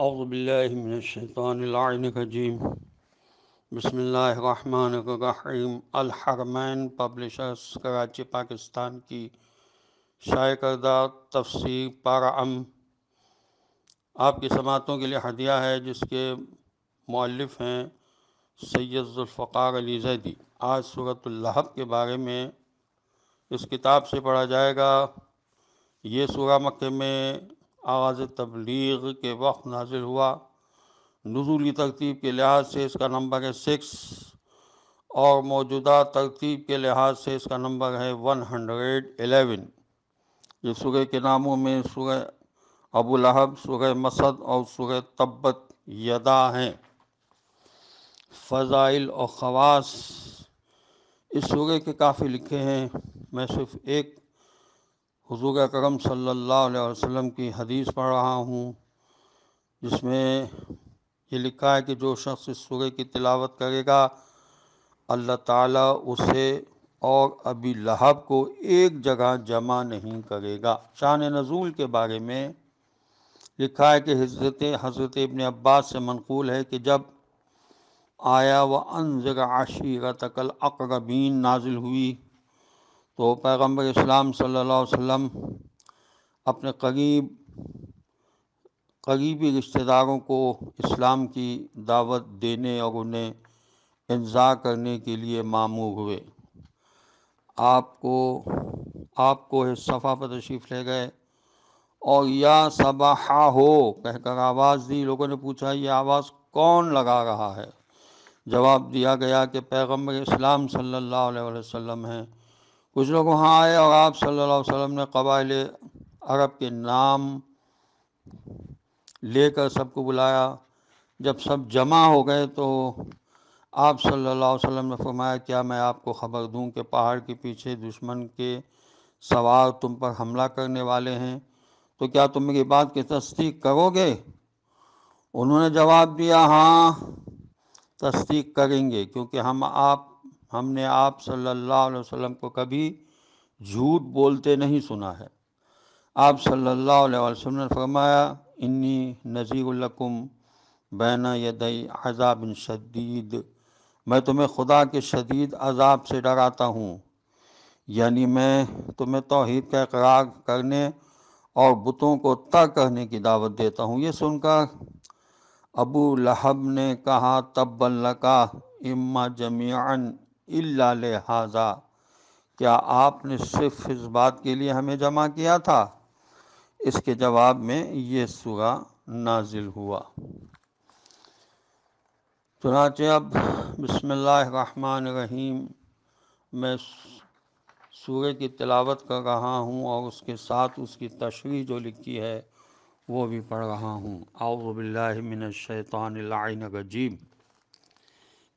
اعوذ باللہ من الشیطان العین الرجیم بسم اللہ الرحمن الرحیم الحرمین پبلشرز کراچی پاکستان کی کردہ تفسیر پارا ام آپ کی سماعتوں کے لیے ہدیہ ہے جس کے مؤلف ہیں سید ذوالفقار علی زیدی آج صورت اللہب کے بارے میں اس کتاب سے پڑھا جائے گا یہ سورہ مکہ میں آغاز تبلیغ کے وقت نازل ہوا نزولی ترتیب کے لحاظ سے اس کا نمبر ہے سکس اور موجودہ ترتیب کے لحاظ سے اس کا نمبر ہے ون ہنڈریڈ الیون یہ سورہ کے ناموں میں سورہ ابو لہب سورہ مسد اور سورہ تبت یدا ہیں فضائل اور خواص اس سورہ کے کافی لکھے ہیں میں صرف ایک حضور کرم صلی اللہ علیہ وسلم کی حدیث پڑھ رہا ہوں جس میں یہ لکھا ہے کہ جو شخص اس سورے کی تلاوت کرے گا اللہ تعالیٰ اسے اور ابھی لہب کو ایک جگہ جمع نہیں کرے گا شان نزول کے بارے میں لکھا ہے کہ حضرت حضرت ابن عباس سے منقول ہے کہ جب آیا و انضر عشیرت اقربین نازل ہوئی تو پیغمبر اسلام صلی اللہ علیہ وسلم اپنے قریب قریبی رشتہ داروں کو اسلام کی دعوت دینے اور انہیں انضاح کرنے کے لیے معمور ہوئے آپ کو آپ کو اس صفحہ پر تشریف لے گئے اور یا صبا ہو کہہ کر آواز دی لوگوں نے پوچھا یہ آواز کون لگا رہا ہے جواب دیا گیا کہ پیغمبر اسلام صلی اللہ علیہ وسلم ہیں کچھ لوگ وہاں آئے اور آپ صلی اللہ علیہ وسلم نے قبائل عرب کے نام لے کر سب کو بلایا جب سب جمع ہو گئے تو آپ صلی اللہ علیہ وسلم نے فرمایا کیا میں آپ کو خبر دوں کہ پہاڑ کے پیچھے دشمن کے سوار تم پر حملہ کرنے والے ہیں تو کیا تم میری بات کی تصدیق کرو گے انہوں نے جواب دیا ہاں تصدیق کریں گے کیونکہ ہم آپ ہم نے آپ صلی اللہ علیہ وسلم کو کبھی جھوٹ بولتے نہیں سنا ہے آپ صلی اللہ علیہ وسلم نے فرمایا انی نذیر بین بینا یدئی عذاب شدید میں تمہیں خدا کے شدید عذاب سے ڈراتا ہوں یعنی میں تمہیں توحید کا اقرار کرنے اور بتوں کو تک کرنے کی دعوت دیتا ہوں یہ سن کر ابو لہب نے کہا تب القاء اما جمیان اللہ لہٰذا کیا آپ نے صرف اس بات کے لیے ہمیں جمع کیا تھا اس کے جواب میں یہ صوح نازل ہوا چنانچہ اب بسم اللہ الرحمن الرحیم میں سورہ کی تلاوت کر رہا ہوں اور اس کے ساتھ اس کی تشریح جو لکھی ہے وہ بھی پڑھ رہا ہوں اعوذ باللہ من الشیطان العین الرجیم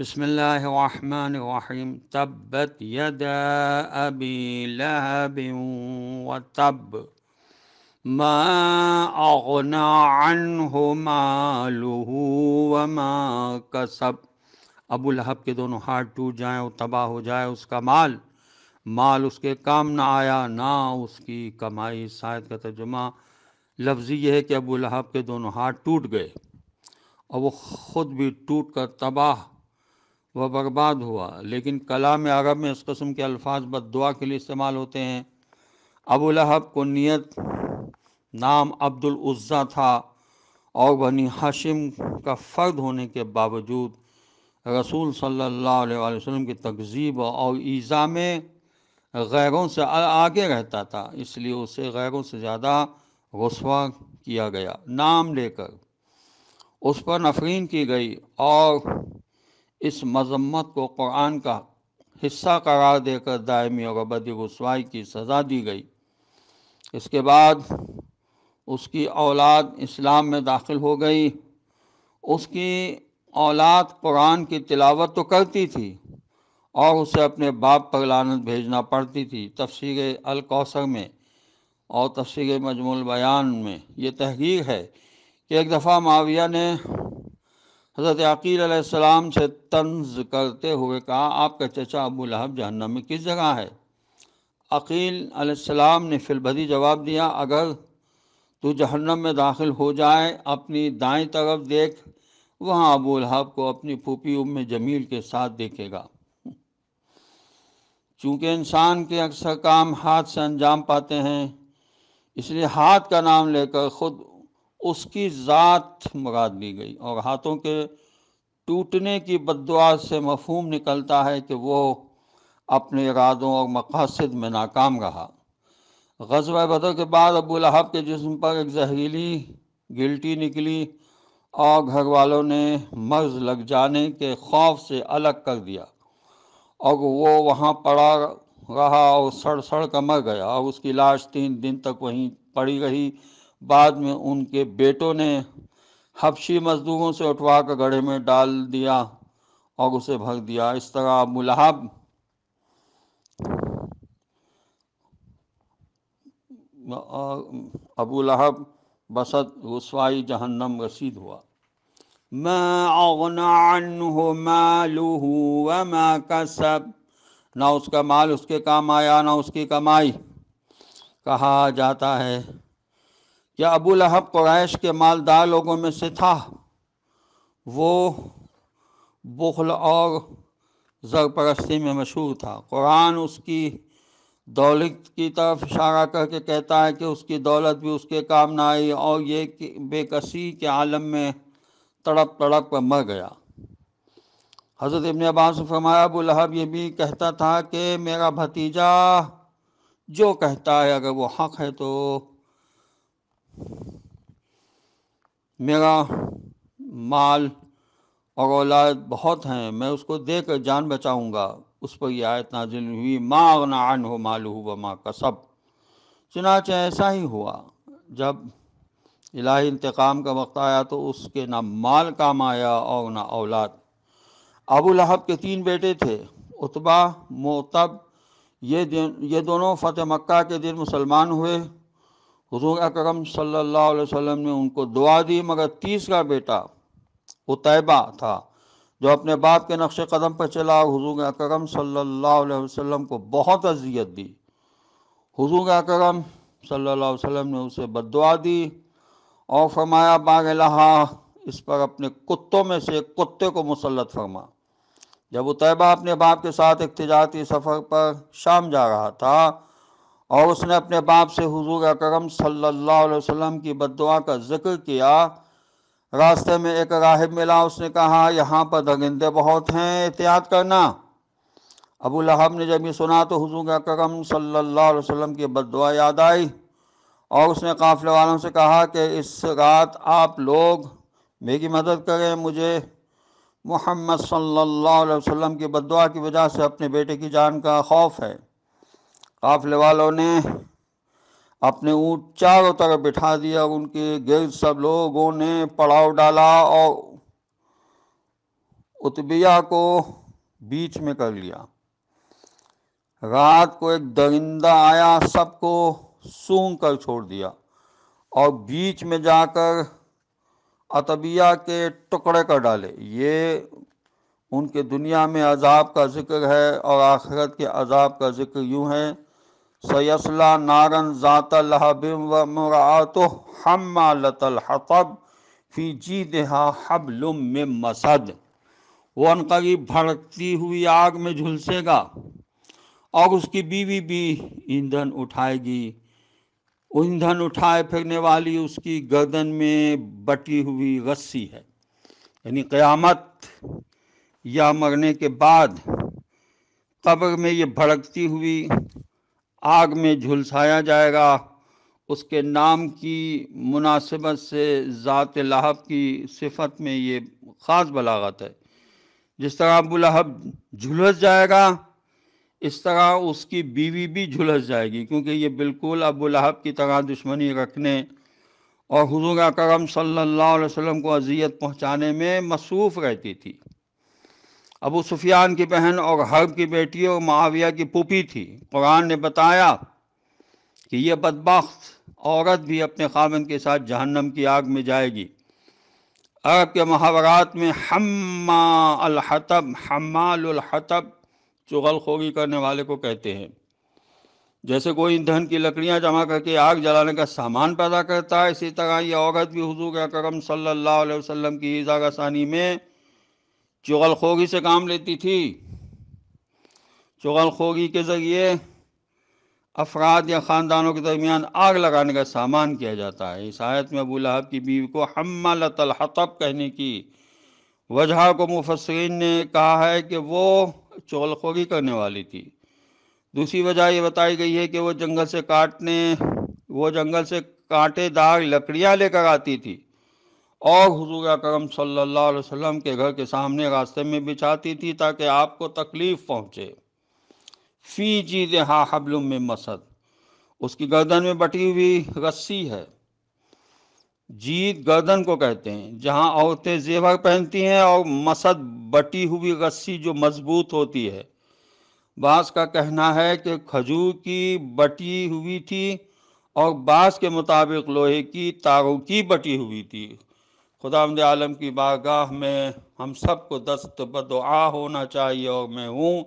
بسم اللہ الرحمن الرحیم تبت یدا ابی لہب و تب اغنا عنہ ہو وما کسب ابو لہب کے دونوں ہاتھ ٹوٹ جائیں اور تباہ ہو جائے اس کا مال مال اس کے کام نہ آیا نہ اس کی کمائی شاید کا ترجمہ لفظی یہ ہے کہ ابو لہب کے دونوں ہاتھ ٹوٹ گئے اور وہ خود بھی ٹوٹ کر تباہ وہ برباد ہوا لیکن کلام عرب میں اس قسم کے الفاظ بد دعا کے لیے استعمال ہوتے ہیں ابو لہب کو نیت نام عبد العزا تھا اور بنی ہشم کا فرد ہونے کے باوجود رسول صلی اللہ علیہ وسلم کی تقزیب اور ایزا میں غیروں سے آگے رہتا تھا اس لیے اسے غیروں سے زیادہ رسوا کیا گیا نام لے کر اس پر نفرین کی گئی اور اس مذمت کو قرآن کا حصہ قرار دے کر دائمی اور رسوائی کی سزا دی گئی اس کے بعد اس کی اولاد اسلام میں داخل ہو گئی اس کی اولاد قرآن کی تلاوت تو کرتی تھی اور اسے اپنے باپ پر لانت بھیجنا پڑتی تھی تفسیر الکوثر میں اور تفسیر مجموع البیان میں یہ تحقیق ہے کہ ایک دفعہ معاویہ نے حضرت عقیل علیہ السلام سے طنز کرتے ہوئے کہا آپ کا چچا ابو لہب جہنم میں کس جگہ ہے عقیل علیہ السلام نے فلبدی جواب دیا اگر تو جہنم میں داخل ہو جائے اپنی دائیں طرف دیکھ وہاں ابو لہب کو اپنی پھوپھی ام جمیل کے ساتھ دیکھے گا چونکہ انسان کے اکثر کام ہاتھ سے انجام پاتے ہیں اس لیے ہاتھ کا نام لے کر خود اس کی ذات مراد بھی گئی اور ہاتھوں کے ٹوٹنے کی بدعا سے مفہوم نکلتا ہے کہ وہ اپنے ارادوں اور مقاصد میں ناکام رہا غزوہ بدر کے بعد ابو لہب کے جسم پر ایک زہریلی گلٹی نکلی اور گھر والوں نے مرض لگ جانے کے خوف سے الگ کر دیا اور وہ وہاں پڑا رہا اور سڑ سڑ کر مر گیا اور اس کی لاش تین دن تک وہیں پڑی رہی بعد میں ان کے بیٹوں نے حبشی مزدوروں سے اٹھوا کر گڑھے میں ڈال دیا اور اسے بھگ دیا اس طرح ابو لہب ابو رسوائی جہنم رسید ہوا ما میں عنہ ہو وما کسب نہ اس کا مال اس کے کام آیا نہ اس کی کمائی کہا جاتا ہے ابو لہب قرائش کے مالدار لوگوں میں سے تھا وہ بخل اور زر پرستی میں مشہور تھا قرآن اس کی دولت کی طرف اشارہ کر کے کہتا ہے کہ اس کی دولت بھی اس کے کام نہ آئی اور یہ بے کسی کے عالم میں تڑپ تڑپ کر مر گیا حضرت ابن عباس نے فرمایا ابو لہب یہ بھی کہتا تھا کہ میرا بھتیجا جو کہتا ہے اگر وہ حق ہے تو میرا مال اور اولاد بہت ہیں میں اس کو دے کر جان بچاؤں گا اس پر یہ آیت نازل ہوئی ماں اور ہو ان مال ہوا ماں کسب چنانچہ ایسا ہی ہوا جب الہی انتقام کا وقت آیا تو اس کے نہ مال کام آیا اور نہ اولاد ابو لہب کے تین بیٹے تھے اتبا معتب یہ دن یہ دونوں فتح مکہ کے دن مسلمان ہوئے حضور اکرم صلی اللہ علیہ وسلم نے ان کو دعا دی مگر تیسرا بیٹا اطبہ تھا جو اپنے باپ کے نقش قدم پر چلا حضور اکرم صلی اللہ علیہ وسلم کو بہت اذیت دی حضور اکرم صلی اللہ علیہ وسلم نے اسے بد دعا دی اور فرمایا باغ لہا اس پر اپنے کتوں میں سے کتے کو مسلط فرما جب وہ طیبہ اپنے باپ کے ساتھ ایک تجارتی سفر پر شام جا رہا تھا اور اس نے اپنے باپ سے حضور اکرم صلی اللہ علیہ وسلم کی بدعا کا ذکر کیا راستے میں ایک راہب ملا اس نے کہا یہاں پر درندے بہت ہیں احتیاط کرنا ابو لہب نے جب یہ سنا تو حضور اکرم صلی اللہ علیہ وسلم کی بد دعا یاد آئی اور اس نے قافلے والوں سے کہا کہ اس رات آپ لوگ میری مدد کریں مجھے محمد صلی اللہ علیہ وسلم کی بدعا کی وجہ سے اپنے بیٹے کی جان کا خوف ہے قافلے والوں نے اپنے اونٹ چاروں طرف بٹھا دیا ان کے گرد سب لوگوں نے پڑاؤ ڈالا اور اتبیہ کو بیچ میں کر لیا رات کو ایک درندہ آیا سب کو سونگ کر چھوڑ دیا اور بیچ میں جا کر اتبیہ کے ٹکڑے کر ڈالے یہ ان کے دنیا میں عذاب کا ذکر ہے اور آخرت کے عذاب کا ذکر یوں ہے سیسلا نارن ذات و حمالت الحطب فی جی دہا حبل مسد وہ ان مسدی بھڑکتی ہوئی آگ میں جھلسے گا اور اس کی بیوی بھی ایندھن اٹھائے گی ایندھن اٹھائے پھرنے والی اس کی گردن میں بٹی ہوئی رسی ہے یعنی قیامت یا مرنے کے بعد قبر میں یہ بھڑکتی ہوئی آگ میں جھلسایا جائے گا اس کے نام کی مناسبت سے ذات لہب کی صفت میں یہ خاص بلاغت ہے جس طرح ابو لہب جھلس جائے گا اس طرح اس کی بیوی بھی جھلس جائے گی کیونکہ یہ بالکل ابو لہب کی طرح دشمنی رکھنے اور حضور کرم صلی اللہ علیہ وسلم کو اذیت پہنچانے میں مصروف رہتی تھی ابو سفیان کی بہن اور حرب کی بیٹی اور معاویہ کی پوپی تھی قرآن نے بتایا کہ یہ بدبخت عورت بھی اپنے خامن کے ساتھ جہنم کی آگ میں جائے گی عرب کے محاورات میں حما الحطب حمال الحطب چغل خوری کرنے والے کو کہتے ہیں جیسے کوئی ایندھن کی لکڑیاں جمع کر کے آگ جلانے کا سامان پیدا کرتا ہے اسی طرح یہ عورت بھی حضور اکرم صلی اللہ علیہ وسلم کی اضاغ ثانی میں چغل خوگی سے کام لیتی تھی چغل خوگی کے ذریعے افراد یا خاندانوں کے درمیان آگ لگانے کا سامان کیا جاتا ہے اس آیت میں ابو لہب کی بیوی کو حمالت الحطب کہنے کی وجہ کو مفسرین نے کہا ہے کہ وہ چغل خوگی کرنے والی تھی دوسری وجہ یہ بتائی گئی ہے کہ وہ جنگل سے کاٹنے وہ جنگل سے کاٹے دار لکڑیاں لے کر آتی تھی اور حضور اکرم صلی اللہ علیہ وسلم کے گھر کے سامنے راستے میں بچھاتی تھی تاکہ آپ کو تکلیف پہنچے فی جی دہا حبل میں مسد اس کی گردن میں بٹی ہوئی رسی ہے جیت گردن کو کہتے ہیں جہاں عورتیں زیور پہنتی ہیں اور مسد بٹی ہوئی رسی جو مضبوط ہوتی ہے بعض کا کہنا ہے کہ کھجور کی بٹی ہوئی تھی اور بعض کے مطابق لوہے کی تاروں کی بٹی ہوئی تھی خدا عالم کی باگاہ میں ہم سب کو دست بدعا ہونا چاہیے اور میں ہوں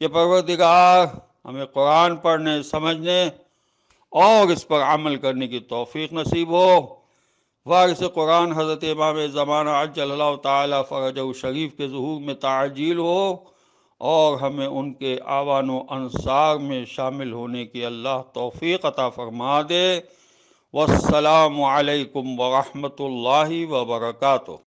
کہ پروردگار ہمیں قرآن پڑھنے سمجھنے اور اس پر عمل کرنے کی توفیق نصیب ہو وارث قرآن حضرت امام زمانہ عجل اللہ تعالیٰ فرج و شریف کے ظہور میں تعجیل ہو اور ہمیں ان کے آوان و انصار میں شامل ہونے کی اللہ توفیق عطا فرما دے والسلام علیکم ورحمۃ اللہ وبرکاتہ